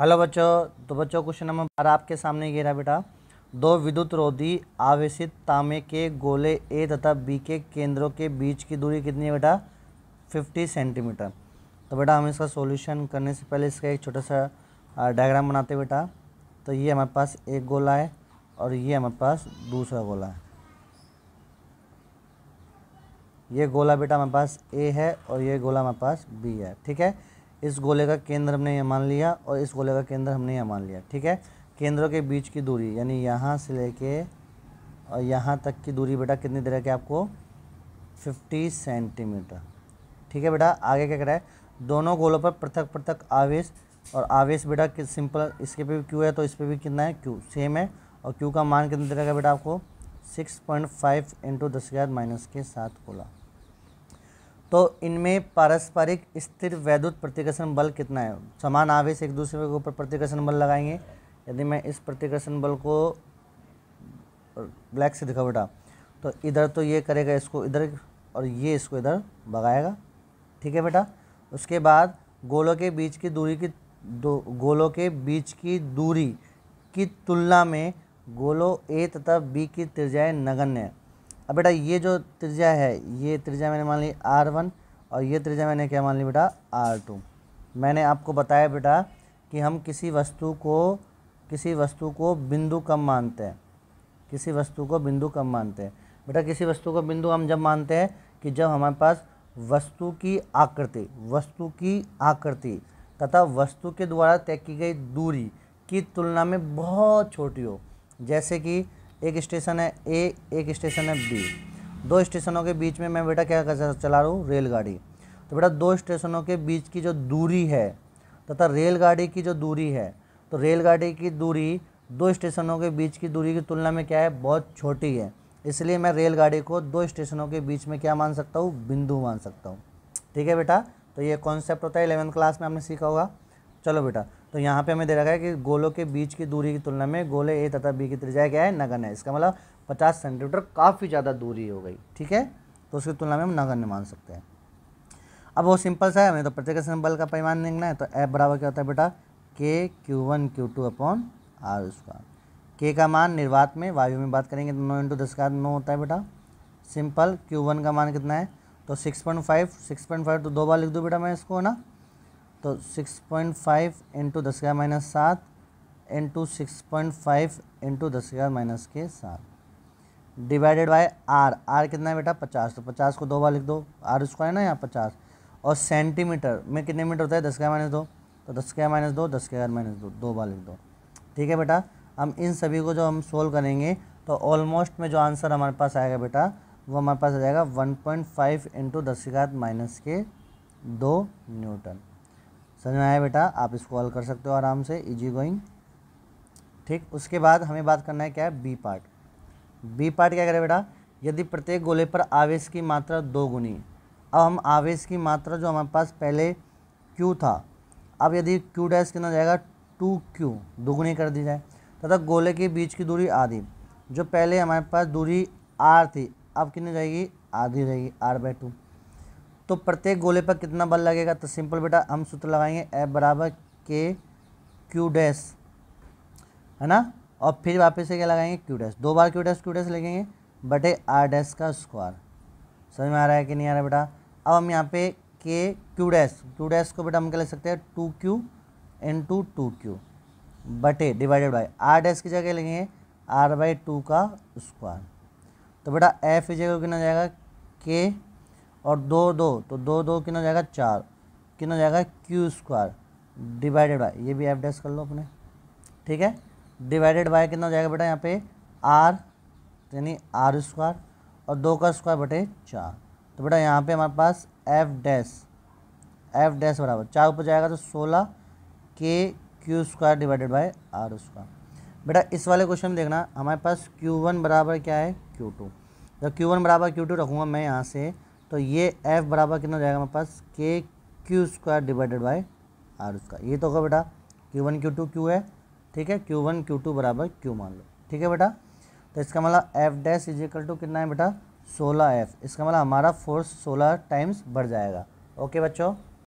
hello बच्चों तो बच्चों क्वेश्चन नंबर बार आपके सामने ये रहा बेटा दो विद्युत रोधी आवेशित तांबे के गोले ए तथा बी के केंद्रों के बीच की दूरी कितनी है बेटा 50 सेंटीमीटर तो बेटा हम इसका सॉल्यूशन करने से पहले इसका एक छोटा सा डायग्राम बनाते बेटा तो ये हमारे पास एक गोला है और ये हमारे पास दूसरा गोला है ये गोला बेटा हमारे पास ए है और ये गोला हमारे पास बी है ठीक है इस गोले का केंद्र हमने यह मान लिया और इस गोले का केंद्र हमने यह मान लिया ठीक है केंद्रों के बीच की दूरी यानी यहाँ से लेके और यहाँ तक की दूरी बेटा कितनी दे रखी है आपको फिफ्टी सेंटीमीटर ठीक है बेटा आगे क्या करा है दोनों गोलों पर पृथक पृथक आवेश और आवेश बेटा किस सिंपल इसके पे भी क्यू है तो इस पर भी कितना है क्यू सेम है और क्यू का मान कितना दे का है बेटा आपको सिक्स पॉइंट फाइव इंटू दस माइनस के साथ गोला तो इनमें पारस्परिक स्थिर वैद्युत प्रतिकर्षण बल कितना है समान आवेश एक दूसरे के ऊपर प्रतिकर्षण बल लगाएंगे यदि मैं इस प्रतिकर्षण बल को ब्लैक से दिखा बेटा तो इधर तो ये करेगा इसको इधर और ये इसको इधर भगाएगा ठीक है बेटा उसके बाद गोलों के बीच की दूरी की दो गोलों के बीच की दूरी की तुलना में गोलो ए तथा बी की त्रिज्याएँ नगण्य है अब बेटा ये जो त्रिज्या है ये त्रिज्या मैंने मान ली आर वन और ये त्रिज्या मैंने क्या मान ली बेटा आर टू मैंने आपको बताया बेटा कि हम किसी वस्तु को किसी वस्तु को बिंदु कम मानते हैं किसी वस्तु को बिंदु कम मानते हैं बेटा किसी वस्तु को बिंदु हम जब मानते हैं कि जब हमारे पास वस्तु की आकृति वस्तु की आकृति तथा वस्तु के द्वारा तय की गई दूरी की तुलना में बहुत छोटी हो जैसे कि एक स्टेशन है ए एक स्टेशन है बी दो स्टेशनों के बीच में मैं बेटा क्या चला रहा हूँ रेलगाड़ी तो बेटा दो स्टेशनों के बीच की जो दूरी है तथा रेलगाड़ी की जो दूरी है तो रेलगाड़ी की दूरी दो स्टेशनों के बीच की दूरी की तुलना में क्या है बहुत छोटी है इसलिए मैं रेलगाड़ी को दो स्टेशनों के बीच में क्या मान सकता हूँ बिंदु मान सकता हूँ ठीक है बेटा तो ये कॉन्सेप्ट होता है इलेवेंथ क्लास में हमने सीखा होगा चलो बेटा तो यहाँ पे हमें दे रखा है कि गोलों के बीच की दूरी की तुलना में गोले ए तथा बी की त्रिज्या क्या है नगन है इसका मतलब पचास सेंटीमीटर काफ़ी ज़्यादा दूरी हो गई ठीक है तो उसकी तुलना में हम नगण्य मान सकते हैं अब वो सिंपल सा है हमें तो प्रत्येक सिंपल का पैमान देखना है तो एफ बराबर क्या होता है बेटा k q one Q two upon r square के का मान निर्वात में वायु में बात करेंगे तो नौ इंटू दस का नौ होता है बेटा सिंपल क्यू वन का मान कितना है तो six point five six point five तो दो बार लिख दूँ बेटा मैं इसको ना तो 6.5 पॉइंट फाइव इंटू दस का माइनस सात into six point five into दस का माइनस के साथ डिवाइडेड बाय आर आर कितना है बेटा पचास तो पचास को दो बार लिख दो आर स्क्वायर ना यहाँ पचास और सेंटीमीटर में कितने मीटर होता है दस का माइनस दो तो दस का माइनस दो दस हजार माइनस दो दो बार लिख दो ठीक है बेटा हम इन सभी को जो हम सोल्व करेंगे तो ऑलमोस्ट में जो आंसर हमारे पास आएगा बेटा वो हमारे पास आ जाएगा वन पॉइंट फाइव इंटू दस माइनस के दो न्यूटन समझ में आया बेटा आप इसको हल कर सकते हो आराम से इजी गोइंग ठीक उसके बाद हमें बात करना है क्या है बी पार्ट बी पार्ट क्या करें बेटा यदि प्रत्येक गोले पर आवेश की मात्रा दो गुनी अब हम आवेश की मात्रा जो हमारे पास पहले क्यू था अब यदि क्यू डैश कितना जाएगा टू क्यू दोगुनी कर दी जाए तथा गोले के बीच की दूरी आधी जो पहले हमारे पास दूरी आर थी अब कितनी जाएगी आधी रहेगी आर बाई टू तो प्रत्येक गोले पर कितना बल लगेगा तो सिंपल बेटा हम सूत्र लगाएंगे एफ बराबर के क्यू डैश है ना और फिर वापस से क्या लगाएंगे क्यू डैश दो बार क्यू डैश क्यू डैश लगेंगे बटे आर डैश का स्क्वायर समझ में आ रहा है कि नहीं आ रहा बेटा अब हम यहाँ पे के क्यू डैश क्यू डैश को बेटा हम क्या ले सकते हैं two Q into two Q बटे डिवाइडेड बाई आर डैश की जगह लगेंगे आर बाई टू का स्क्वायर तो बेटा एफ जगह इक्वल कितना जाएगा के और दो दो तो दो दो कितना जाएगा चार कितना जाएगा क्यू स्क्वायर डिवाइडेड बाय ये भी एफ डैश कर लो अपने ठीक है डिवाइडेड बाय कितना जाएगा बेटा यहाँ पे आर यानी आर स्क्वायर और दो का स्क्वायर बटे चार तो बेटा यहाँ पे हमारे पास एफ डैश एफ डैश बराबर चार ऊपर जाएगा तो सोलह के Q square divided by R square बेटा इस वाले क्वेश्चन में देखना हमारे पास क्यू वन बराबर क्या है क्यू टू जब क्यू वन बराबर क्यू टू रखूँगा मैं यहाँ से तो ये एफ बराबर कितना हो जाएगा हमारे पास के Q square divided by R उसका ये तो होगा बेटा Q one Q two Q है ठीक है क्यू वन क्यू टू बराबर क्यू मान लो ठीक है बेटा तो इसका मतलब F dash is equal to कितना है बेटा सोलह एफ इसका मतलब हमारा फोर्स सोलह टाइम्स बढ़ जाएगा ओके बच्चों